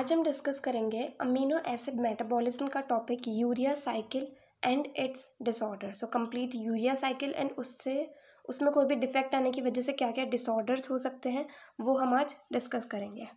आज हम डिस्कस करेंगे अमीनो एसिड मेटाबॉलिज्म का topic urea cycle and its disorder so complete urea cycle and उससे उसमें कोई भी डिफेक्ट आने की वजह से क्या क्या डिसऑर्डर्स हो सकते हैं वो हम आज डिस्कस करेंगे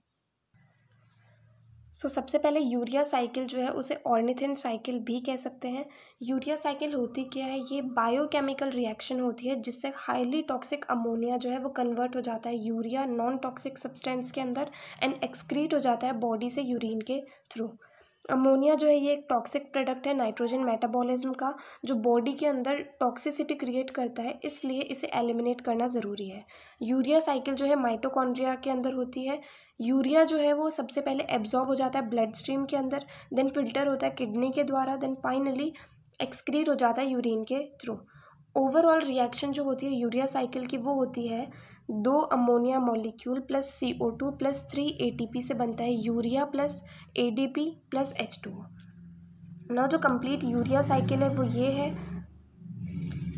सो so, सबसे पहले यूरिया साइकिल जो है उसे ऑर्निथिन साइकिल भी कह सकते हैं यूरिया साइकिल होती क्या है ये बायोकेमिकल रिएक्शन होती है जिससे हाईली टॉक्सिक अमोनिया जो है वो कन्वर्ट हो जाता है यूरिया नॉन टॉक्सिक सब्सटेंस के अंदर एंड एक्सक्रीट हो जाता है बॉडी से यूरिन के थ्रू अमोनिया जो है ये एक टॉक्सिक प्रोडक्ट है नाइट्रोजन मेटाबॉलिज्म का जो बॉडी के अंदर टॉक्सिसिटी क्रिएट करता है इसलिए इसे एलिमिनेट करना ज़रूरी है यूरिया साइकिल जो है माइटोकॉन्ड्रिया के अंदर होती है यूरिया जो है वो सबसे पहले एब्जॉर्ब हो जाता है ब्लड स्ट्रीम के अंदर देन फिल्टर होता है किडनी के द्वारा देन फाइनली एक्सक्रीट हो जाता है यूरिन के थ्रू ओवरऑल रिएक्शन जो होती है यूरिया साइकिल की वो होती है दो ammonia molecule plus C O two plus three A T P से बनता है urea plus A D P plus H two ना जो कंप्लीट यूरिया साइकिल है वो ये है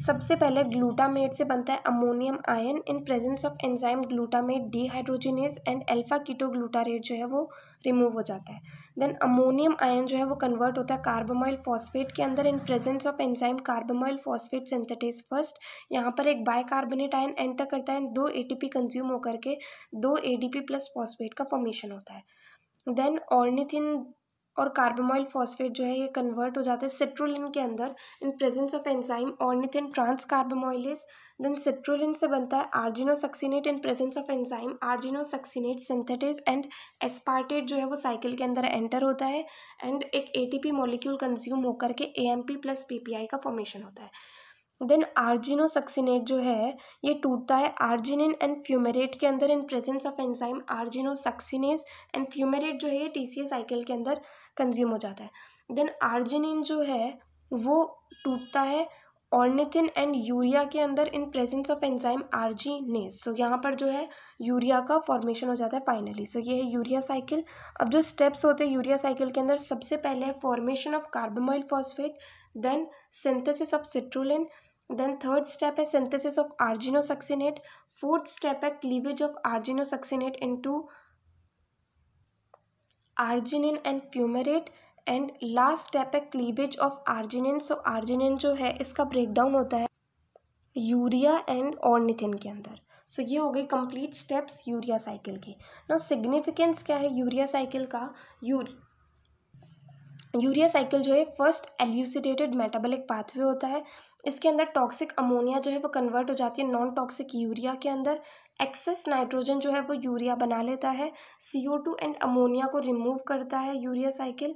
सबसे पहले ग्लूटामेट से बनता है ammonium ion in presence of enzyme glutamate dehydrogenase and alpha glutarate जो है वो रिमूव हो जाता है देन अमोनियम आयन जो है वो कन्वर्ट होता है कार्बोमाइल फॉस्फेट के अंदर in presence of enzyme carbamoyl phosphate synthetase first यहाँ पर एक कार्बोनेट आयन एंटर करता है दो एटीपी कंज्यूम होकर के दो एडीपी प्लस फॉस्फेट का फॉर्मेशन होता है देन ऑर्निथिन और कार्बामोइल फॉस्फेट जो है ये कन्वर्ट हो जाता है सिट्रोलिन के अंदर in presence of enzyme ornithine transcarbamoylase then citrulline से बनता है argininosuccinate in presence of enzyme argininosuccinate synthetase and aspartate जो है वो साइकिल के अंदर एंटर होता है एंड एक एटीपी मॉलिक्यूल कंज्यूम होकर के ए प्लस पी का फॉर्मेशन होता है देन आर्जिनो सक्सीनेट जो है ये टूटता है आर्जिनिन एंड फ्यूमेरेट के अंदर in presence of enzyme succinase and fumarate जो है ये टीसीए साइकिल के अंदर कंज्यूम हो जाता है देन आर्जिनिन जो है वो टूटता है ऑर्निथिन एंड यूरिया के अंदर in presence of enzyme arginase so यहाँ पर जो है यूरिया का फॉर्मेशन हो जाता है फाइनली सो so, ये है यूरिया साइकिल अब जो स्टेप्स होते हैं यूरिया साइकिल के अंदर सबसे पहले है formation of carbamoyl phosphate then synthesis of citrulline then third step है synthesis of argininosuccinate fourth step है cleavage of argininosuccinate into arginine and fumarate and last step है cleavage of arginine so arginine जो है इसका breakdown होता है urea and ornithine के अंदर सो so, ये हो गई कंप्लीट स्टेप्स यूरिया साइकिल की नो सिग्निफिकेंस क्या है यूरिया साइकिल का यू यूरिया साइकिल जो है फर्स्ट एल्यूसिडेटेड मेटाबॉलिक पाथवे होता है इसके अंदर टॉक्सिक अमोनिया जो है वो कन्वर्ट हो जाती है नॉन टॉक्सिक यूरिया के अंदर एक्सेस नाइट्रोजन जो है वो यूरिया बना लेता है C O two and ammonia को रिमूव करता है यूरिया साइकिल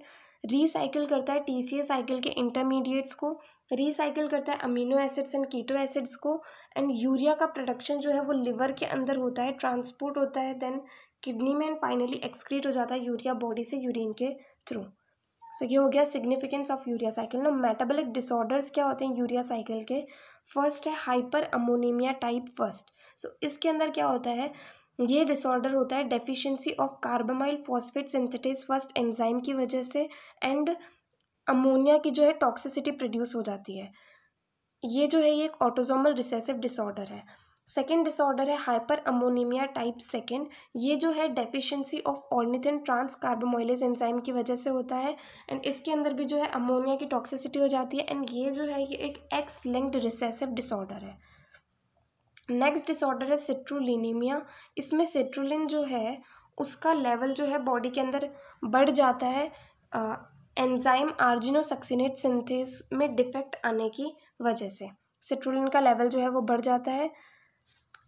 रीसाइकिल करता है टी सी ए साइकिल के इंटरमीडिएट्स को रीसाइकिल करता है amino acids and keto acids को एंड यूरिया का प्रोडक्शन जो है वो लिवर के अंदर होता है ट्रांसपोर्ट होता है देन किडनी में एंड फाइनली एक्सक्रीट हो जाता है यूरिया बॉडी से यूरिन के थ्रू सो ये हो गया सिग्निफिकेंस ऑफ यूरिया साइकिल ना मेटाबॉलिक डिसऑर्डर्स क्या होते हैं यूरिया साइकिल के फर्स्ट है hyperammonemia type first so इसके अंदर क्या होता है ये डिसऑर्डर होता है deficiency of carbamoyl phosphate synthetase first enzyme की वजह से एंड अमोनिया की जो है टॉक्सिसिटी प्रोड्यूस हो जाती है ये जो है ये एक ऑटोजोमल रिसेसिव डिसऑर्डर है सेकेंड डिसऑर्डर है हाइपर अमोनीमिया टाइप सेकेंड ये जो है deficiency of ornithine transcarbamoylase enzyme की वजह से होता है एंड इसके अंदर भी जो है अमोनिया की टॉक्सिसिटी हो जाती है एंड ये जो है ये एक एक्स लिंक्ड रिसेसिव डिसऑर्डर है नेक्स्ट डिसऑर्डर है सिट्रोलिनीमिया इसमें सिट्रोलिन जो है उसका लेवल जो है बॉडी के अंदर बढ़ जाता है एंजाइम आर्जिनोसक्सिनेट सिंथेस में डिफेक्ट आने की वजह से सिट्रोलिन का लेवल जो है वो बढ़ जाता है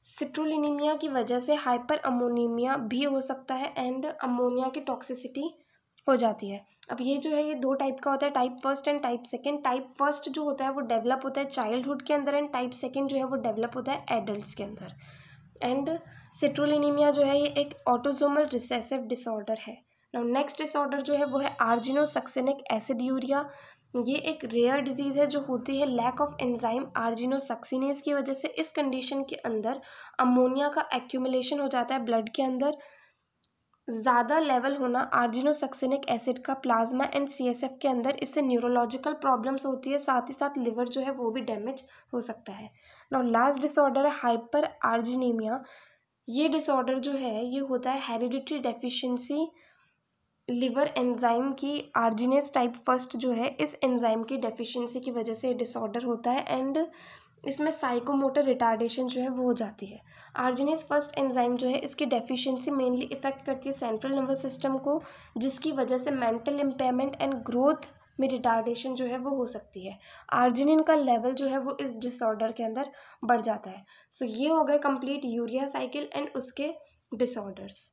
सिट्रुलिनीमिया की वजह से हाइपर अमोनीमिया भी हो सकता है एंड अमोनिया की टॉक्सिसिटी हो जाती है अब ये जो है ये दो टाइप का होता है type first and type second type first जो होता है वो डेवलप होता है चाइल्डहुड के अंदर एंड टाइप सेकंड जो है वो डेवलप होता है एडल्ट के अंदर एंड सिट्रोलिनीमिया जो है ये एक ऑटोजोमल रिसेसिव डिसऑर्डर है नाउ नेक्स्ट डिसऑर्डर जो है वो है आर्जिनो सक्सेनिक एसिड यूरिया ये एक रेयर डिजीज़ है जो होती है लैक ऑफ एंजाइम आर्जिनोसक्सीनेस की वजह से इस कंडीशन के अंदर अमोनिया का एक्यूमुलेशन हो जाता है ब्लड के अंदर ज़्यादा लेवल होना आर्जिनोसक्सिनिक एसिड का प्लाज्मा एंड सीएसएफ के अंदर इससे न्यूरोलॉजिकल प्रॉब्लम्स होती है साथ ही साथ लिवर जो है वो भी डैमेज हो सकता है नाउ लास्ट डिसऑर्डर है हाइपर आर्जिनीमिया ये डिसऑर्डर जो है ये होता है हेरिडिटरी डेफिशिएंसी लिवर एंजाइम की आर्जिनेस टाइप फर्स्ट जो है इस एंजाइम की डेफिशिएंसी की वजह से डिसऑर्डर होता है एंड इसमें साइकोमोटर रिटार्डेशन जो है वो हो जाती है आर्जिनेस फर्स्ट एंजाइम जो है इसकी डेफिशिएंसी मेनली इफेक्ट करती है सेंट्रल नर्वस सिस्टम को जिसकी वजह से मेंटल इम्पेयरमेंट एंड ग्रोथ में रिटार्डेशन जो है वो हो सकती है आर्जिनिन का लेवल जो है वो इस डिसऑर्डर के अंदर बढ़ जाता है सो so, ये हो गए कंप्लीट यूरिया साइकिल एंड उसके डिसऑर्डर्स